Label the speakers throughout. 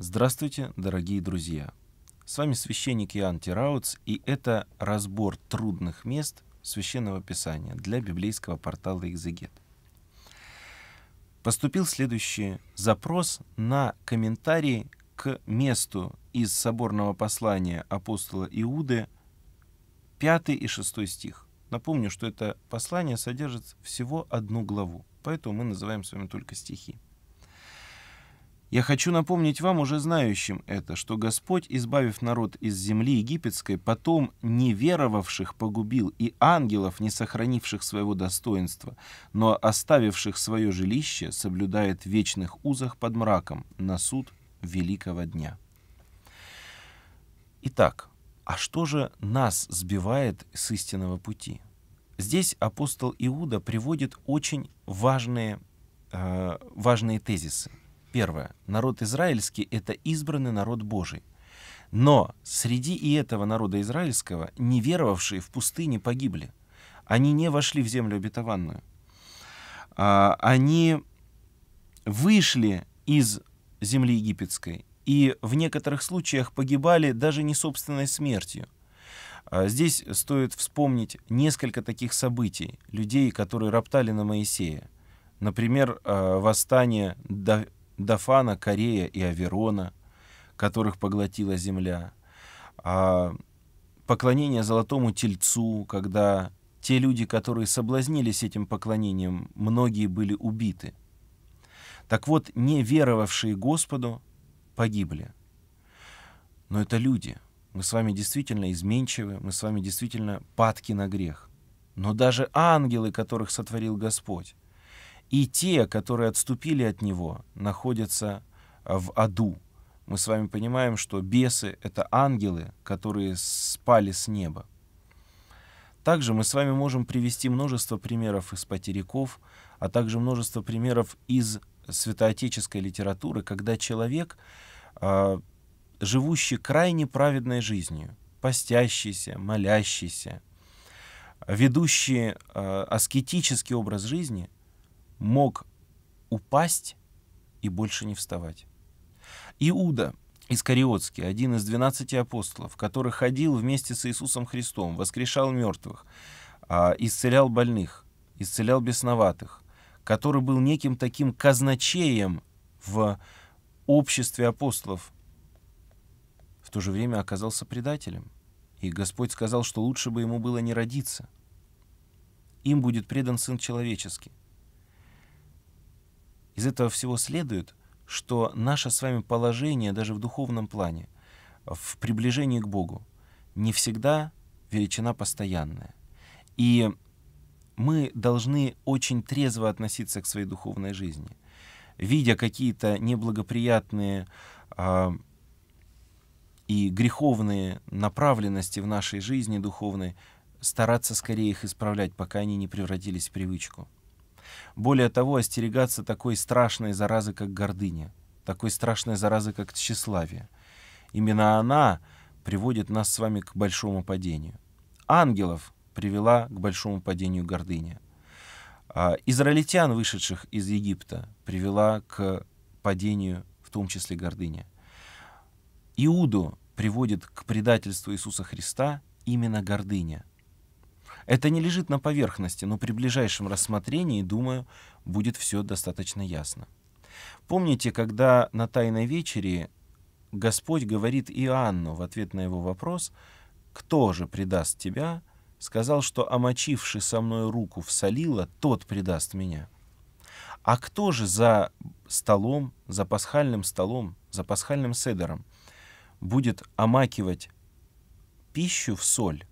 Speaker 1: Здравствуйте, дорогие друзья! С вами священник Иоанн Тирауц, и это разбор трудных мест Священного Писания для библейского портала «Экзегет». Поступил следующий запрос на комментарий к месту из соборного послания апостола Иуды 5 и 6 стих. Напомню, что это послание содержит всего одну главу, поэтому мы называем с вами только стихи. Я хочу напомнить вам, уже знающим это, что Господь, избавив народ из земли египетской, потом неверовавших погубил и ангелов, не сохранивших своего достоинства, но оставивших свое жилище, соблюдает в вечных узах под мраком на суд великого дня. Итак, а что же нас сбивает с истинного пути? Здесь апостол Иуда приводит очень важные, э, важные тезисы. Первое. Народ израильский — это избранный народ Божий. Но среди и этого народа израильского неверовавшие в пустыне погибли. Они не вошли в землю обетованную. А, они вышли из земли египетской и в некоторых случаях погибали даже не собственной смертью. А, здесь стоит вспомнить несколько таких событий, людей, которые роптали на Моисея. Например, а, восстание Дафана, Корея и Аверона, которых поглотила земля, а поклонение золотому тельцу, когда те люди, которые соблазнились этим поклонением, многие были убиты. Так вот, не веровавшие Господу погибли. Но это люди. Мы с вами действительно изменчивы, мы с вами действительно падки на грех. Но даже ангелы, которых сотворил Господь, и те, которые отступили от него, находятся э, в аду. Мы с вами понимаем, что бесы — это ангелы, которые спали с неба. Также мы с вами можем привести множество примеров из потеряков, а также множество примеров из святоотеческой литературы, когда человек, э, живущий крайне праведной жизнью, постящийся, молящийся, ведущий э, аскетический образ жизни, мог упасть и больше не вставать. Иуда, Искариотский, один из двенадцати апостолов, который ходил вместе с Иисусом Христом, воскрешал мертвых, а, исцелял больных, исцелял бесноватых, который был неким таким казначеем в обществе апостолов, в то же время оказался предателем. И Господь сказал, что лучше бы ему было не родиться. Им будет предан Сын Человеческий. Из этого всего следует, что наше с вами положение даже в духовном плане, в приближении к Богу, не всегда величина постоянная. И мы должны очень трезво относиться к своей духовной жизни. Видя какие-то неблагоприятные э, и греховные направленности в нашей жизни духовной, стараться скорее их исправлять, пока они не превратились в привычку. Более того, остерегаться такой страшной заразы, как гордыня, такой страшной заразы, как тщеславие. Именно она приводит нас с вами к большому падению. Ангелов привела к большому падению гордыня. А израильтян, вышедших из Египта, привела к падению, в том числе гордыня. Иуду приводит к предательству Иисуса Христа именно гордыня, это не лежит на поверхности, но при ближайшем рассмотрении, думаю, будет все достаточно ясно. Помните, когда на Тайной вечере Господь говорит Иоанну в ответ на его вопрос «Кто же предаст тебя?» сказал, что «омочивший со мной руку в солила, тот предаст меня». А кто же за столом, за пасхальным столом, за пасхальным седером будет омакивать пищу в соль,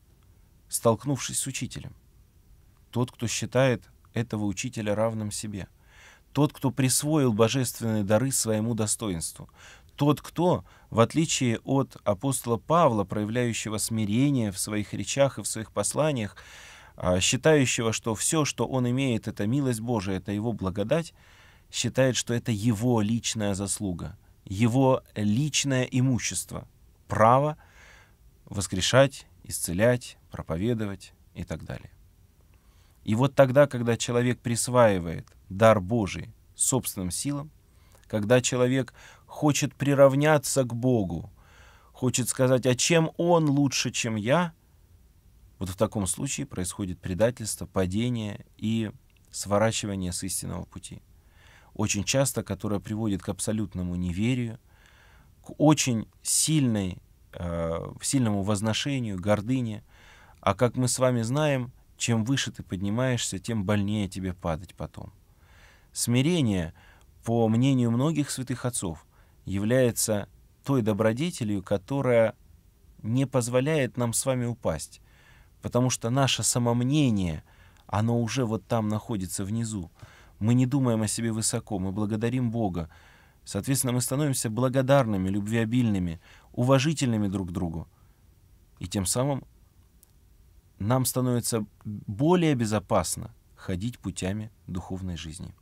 Speaker 1: столкнувшись с учителем. Тот, кто считает этого учителя равным себе. Тот, кто присвоил божественные дары своему достоинству. Тот, кто, в отличие от апостола Павла, проявляющего смирение в своих речах и в своих посланиях, а, считающего, что все, что он имеет, это милость Божия, это его благодать, считает, что это его личная заслуга, его личное имущество, право воскрешать исцелять, проповедовать и так далее. И вот тогда, когда человек присваивает дар Божий собственным силам, когда человек хочет приравняться к Богу, хочет сказать, а чем он лучше, чем я, вот в таком случае происходит предательство, падение и сворачивание с истинного пути. Очень часто, которое приводит к абсолютному неверию, к очень сильной Э, сильному возношению, гордыне. А как мы с вами знаем, чем выше ты поднимаешься, тем больнее тебе падать потом. Смирение, по мнению многих святых отцов, является той добродетелью, которая не позволяет нам с вами упасть, потому что наше самомнение, оно уже вот там находится внизу. Мы не думаем о себе высоко, мы благодарим Бога. Соответственно, мы становимся благодарными, любвеобильными уважительными друг к другу. И тем самым нам становится более безопасно ходить путями духовной жизни.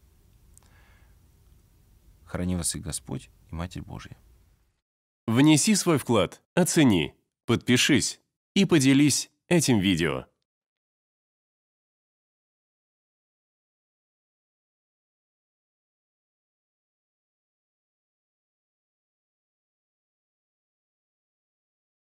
Speaker 1: Храни вас и Господь, и Матерь Божья. Внеси свой вклад, оцени, подпишись и поделись этим видео.